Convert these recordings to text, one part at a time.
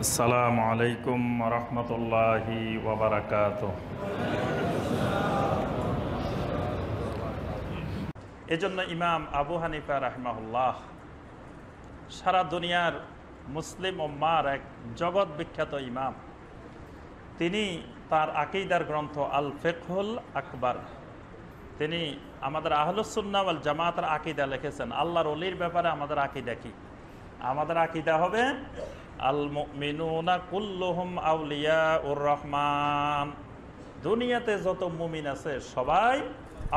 আসসালামু আলাইকুম রহমতুল্লাহি ওবরাকাত এজন্য ইমাম আবু হানিফা রাহমাহুল্লাহ সারা দুনিয়ার মুসলিম ওম্মার এক জগৎ বিখ্যাত ইমাম তিনি তার আকিদার গ্রন্থ আল ফেকহুল আকবর তিনি আমাদের আহলুসুল্নাম জামাতের আকিদা লিখেছেন আল্লাহর অলির ব্যাপারে আমাদের আকিদা কি আমাদের আকিদা হবে আউলিয়া উর রহমান দুনিয়াতে যত মুমিন আছে সবাই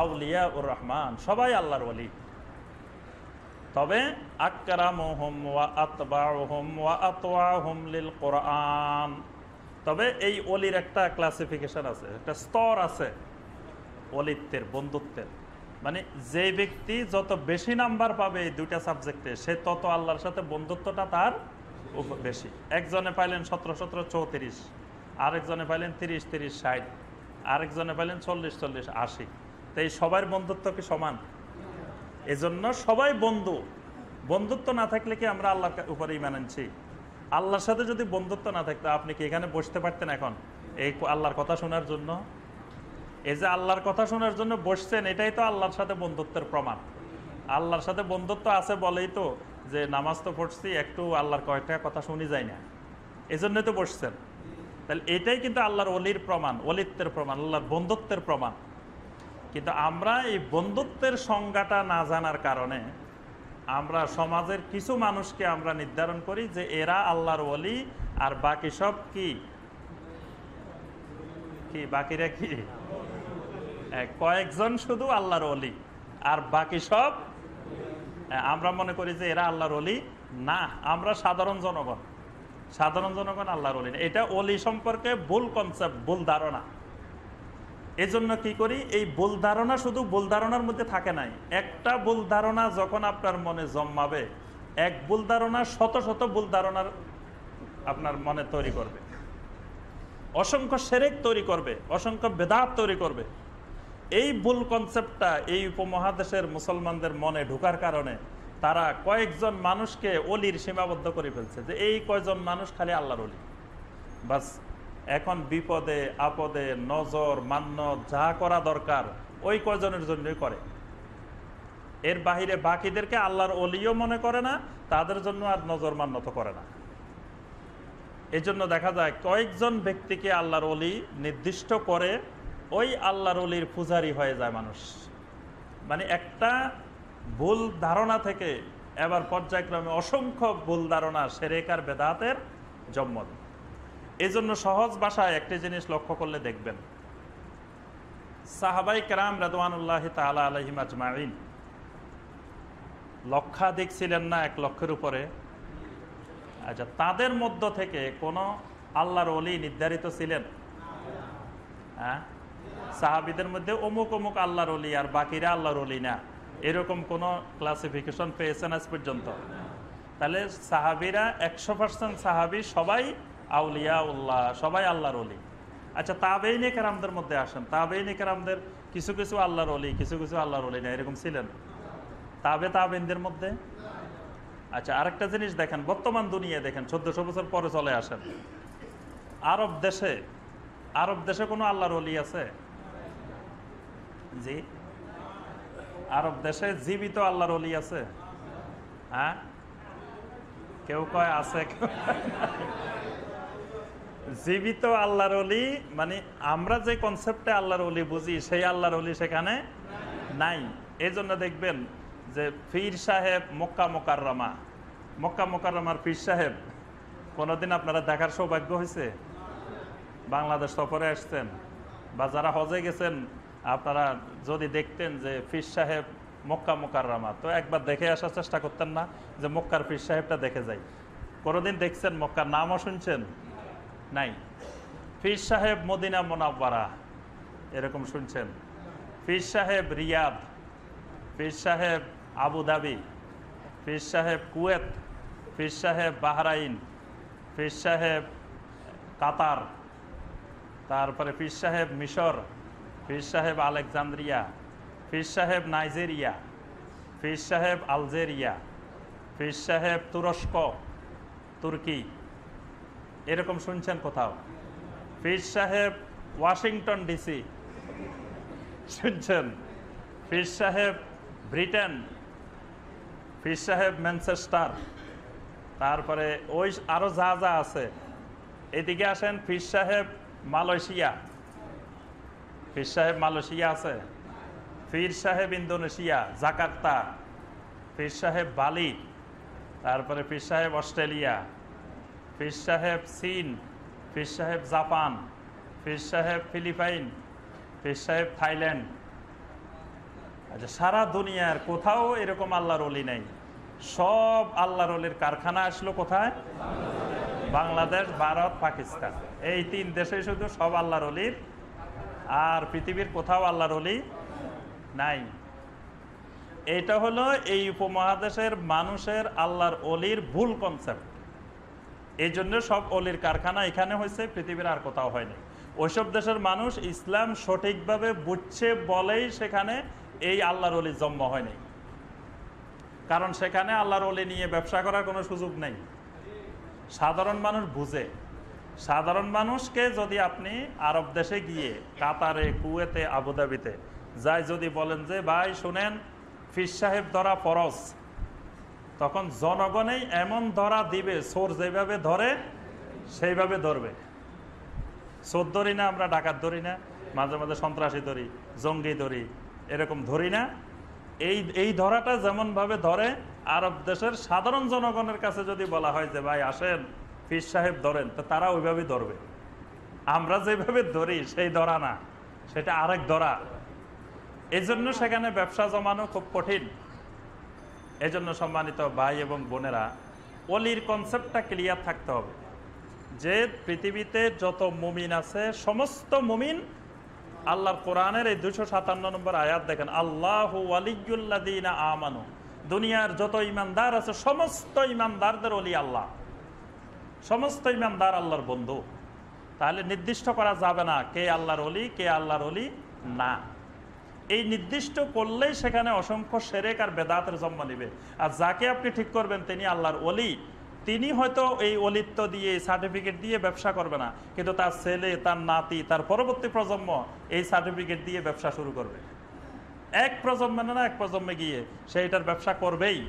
আউলিয়া উর রহমান সবাই আল্লাহর অলি তবে ওয়া ওয়া কোরআন তবে এই অলির একটা ক্লাসিফিকেশন আছে একটা স্তর আছে অলিত্বের বন্ধুত্বের মানে যে ব্যক্তি যত বেশি নাম্বার পাবে এই দুইটা সাবজেক্টে সে তত আল্লাহর সাথে বন্ধুত্বটা তার বেশি একজনে পাইলেন সতেরো সতেরো চৌত্রিশ আরেকজনে পাইলেন তিরিশ তিরিশ ষাট আরেকজনে পাইলেন চল্লিশ চল্লিশ আশি তো এই সবাই বন্ধুত্ব কি সমান এজন্য সবাই বন্ধু বন্ধুত্ব না থাকলে কি আমরা আল্লাহর উপরেই মানছি আল্লাহর সাথে যদি বন্ধুত্ব না থাকতো আপনি কি এখানে বসতে পারতেন এখন এই আল্লাহর কথা শোনার জন্য এই যে আল্লাহর কথা শোনার জন্য বসছেন এটাই তো আল্লাহর সাথে বন্ধুত্বের প্রমাণ আল্লাহর সাথে বন্ধুত্ব আছে বলেই তো যে নামাজ তো পড়ছি একটু আল্লাহর কয়েকটা কথা শুনি যায় না এই জন্যই তো বসছেন তাহলে এটাই কিন্তু আল্লাহর অলির প্রমাণ অলিত্বের প্রমাণ আল্লাহর বন্ধুত্বের প্রমাণ কিন্তু আমরা এই বন্ধুত্বের সংজ্ঞাটা না জানার কারণে আমরা সমাজের কিছু মানুষকে আমরা নির্ধারণ করি যে এরা আল্লাহর অলি আর বাকি সব কি কি বাকিরা কি কয়েকজন শুধু আল্লাহর অলি আর বাকি সব আমরা মনে করি যে এরা আল্লাহর অলি না আমরা সাধারণ জনগণ সাধারণ জনগণ আল্লাহর অলি না এটা অলি সম্পর্কে ভুল কনসেপ্ট ভুল ধারণা এজন্য কি করি এই ভুল ধারণা শুধু ভুল ধারণার মধ্যে থাকে নাই একটা ভুল ধারণা যখন আপনার মনে জমাবে এক ভুল ধারণা শত শত ভুল ধারণার আপনার মনে তৈরি করবে অসংখ্য সেরেক তৈরি করবে অসংখ্য বেদাত তৈরি করবে এই ভুল কনসেপ্টটা এই উপমহাদেশের মুসলমানদের মনে ঢুকার কারণে তারা কয়েকজন মানুষকে অলির সীমাবদ্ধ করে ফেলছে যে এই কয়জন মানুষ খালি আল্লাহর অলি বাস এখন বিপদে আপদে নজর মান্য যা করা দরকার ওই কয়জনের জন্যই করে এর বাহিরে বাকিদেরকে আল্লাহর অলিও মনে করে না তাদের জন্য আর নজর তো করে না এজন্য দেখা যায় কয়েকজন ব্যক্তিকে আল্লাহর অলি নির্দিষ্ট করে ওই আল্লাহর অলির পূজারি হয়ে যায় মানুষ মানে একটা ভুল ধারণা থেকে এবার পর্যায়ক্রমে অসংখ্য ভুল ধারণা সেরেকার বেদাতের জন্ম জন্য সহজ ভাষায় একটি জিনিস লক্ষ্য করলে দেখবেন সাহাবাই কেরাম রাদওয়ানুল্লাহ তালা আলহিমাজ মারিন লক্ষাধিক ছিলেন না এক লক্ষের উপরে আচ্ছা তাদের মধ্য থেকে কোনো আল্লাহর অলি নির্ধারিত ছিলেন হ্যাঁ সাহাবিদের মধ্যে অমুক অমুক আল্লাহর অলি আর বাকিরা আল্লাহর অলি না এরকম কোনো ক্লাসিফিকেশন পেয়েছেন আজ পর্যন্ত তাহলে সাহাবিরা একশো পার্সেন্ট সাহাবি সবাই আউলিয়া উল্লাহ সবাই আল্লাহর অলি আচ্ছা তাবেই নেকেরামদের মধ্যে আসেন তাবেই নেকেরামদের কিছু কিছু আল্লাহর অলি কিছু কিছু আল্লাহর অলি না এরকম ছিলেন তাবে তাবেনদের মধ্যে আচ্ছা আরেকটা জিনিস দেখেন বর্তমান দুনিয়া দেখেন চোদ্দশো বছর পরে চলে আসেন আরব দেশে আরব দেশে কোনো আল্লাহর অলি আছে জি আরব দেশে জীবিত আল্লাহর অলি আছে হ্যাঁ কেউ কয় আছে জীবিত আল্লাহর অলি মানে আমরা যে কনসেপ্টে আল্লাহর অলি বুঝি সেই আল্লাহর অলি সেখানে নাই এই জন্য দেখবেন যে ফির সাহেব মক্কা মোকাররমা মক্কা মোকাররমার ফির সাহেব কোনোদিন আপনারা দেখার সৌভাগ্য হয়েছে বাংলাদেশ সফরে আসছেন বা যারা হজে গেছেন আপনারা যদি দেখতেন যে ফির সাহেব মক্কা মোকাররামা তো একবার দেখে আসার চেষ্টা করতেন না যে মক্কার ফির সাহেবটা দেখে যাই কোনোদিন দেখছেন মক্কার নামও শুনছেন নাই ফির সাহেব মদিনা মোনাব্বারা এরকম শুনছেন ফির সাহেব রিয়াদ ফির সাহেব আবুধাবি ফির সাহেব কুয়েত ফির সাহেব বাহরাইন ফির সাহেব কাতার তারপরে ফির সাহেব মিশর ফির সাহেব আলেকজান্দ্রিয়া ফির সাহেব নাইজেরিয়া ফির সাহেব আলজেরিয়া ফির সাহেব তুরস্ক তুর্কি এরকম শুনছেন কোথাও ফির সাহেব ওয়াশিংটন ডিসি শুনছেন ফির সাহেব ব্রিটেন ফির সাহেব ম্যানচেস্টার তারপরে ওই আরও যা যা আছে এদিকে আসেন ফির সাহেব মালয়েশিয়া পীর সাহেব মালয়েশিয়া আছে ফির সাহেব ইন্দোনেশিয়া জাকার্তা ফির সাহেব বালি তারপরে ফির সাহেব অস্ট্রেলিয়া ফির সাহেব চীন ফির সাহেব জাপান ফির সাহেব ফিলিপাইন ফির সাহেব থাইল্যান্ড আচ্ছা সারা দুনিয়ার কোথাও এরকম আল্লাহর অলি নেই সব আল্লাহর অলির কারখানা আসলো কোথায় বাংলাদেশ ভারত পাকিস্তান এই তিন দেশে শুধু সব আল্লাহর অলির আর পৃথিবীর কোথাও আল্লাহর অলি নাই এটা হলো এই উপমহাদেশের মানুষের আল্লাহর অলির ভুল কনসেপ্ট এই জন্য সব অলির কারখানা এখানে হয়েছে পৃথিবীর আর কোথাও হয়নি ওইসব দেশের মানুষ ইসলাম সঠিকভাবে বুঝছে বলেই সেখানে এই আল্লাহর অলি জন্ম হয়নি কারণ সেখানে আল্লাহর অলি নিয়ে ব্যবসা করার কোনো সুযোগ নেই সাধারণ মানুষ বুঝে সাধারণ মানুষকে যদি আপনি আরব দেশে গিয়ে কাতারে কুয়েতে আবুধাবিতে যাই যদি বলেন যে ভাই শুনেন ফির সাহেব ধরা ফরজ তখন জনগণেই এমন ধরা দিবে সোর যেভাবে ধরে সেইভাবে ধরবে সোর ধরি না আমরা ডাকাত ধরি না মাঝে মাঝে সন্ত্রাসী ধরি জঙ্গি ধরি এরকম ধরি না এই এই ধরাটা যেমনভাবে ধরে আরব দেশের সাধারণ জনগণের কাছে যদি বলা হয় যে ভাই আসেন পীর সাহেব ধরেন তো তারা ওইভাবে ধরবে আমরা যেভাবে ধরি সেই ধরা না সেটা আরেক ধরা জন্য সেখানে ব্যবসা জমানো খুব কঠিন এজন্য সম্মানিত ভাই এবং বোনেরা অলির কনসেপ্টটা ক্লিয়ার থাকতে হবে যে পৃথিবীতে যত মুমিন আছে সমস্ত মুমিন আল্লাহর কোরআনের এই দুশো সাতান্ন নম্বর আয়াত দেখেন আল্লাহ আলিগুল্লাদিনা আমানু দুনিয়ার যত ইমানদার আছে সমস্ত ইমানদারদের অলি আল্লাহ সমস্ত ইমানদার আল্লাহর বন্ধু তাহলে নির্দিষ্ট করা যাবে না কে আল্লাহর অলি কে আল্লাহর অলি না এই নির্দিষ্ট করলেই সেখানে অসংখ্য সেরেক আর বেদাতের জন্ম নিবে আর যাকে আপনি ঠিক করবেন তিনি আল্লাহর অলি তিনি হয়তো এই অলিত্ব দিয়ে সার্টিফিকেট দিয়ে ব্যবসা করবে না কিন্তু তার ছেলে তার নাতি তার পরবর্তী প্রজন্ম এই সার্টিফিকেট দিয়ে ব্যবসা শুরু করবে এক প্রজন্মে না এক প্রজন্মে গিয়ে সেইটার ব্যবসা করবেই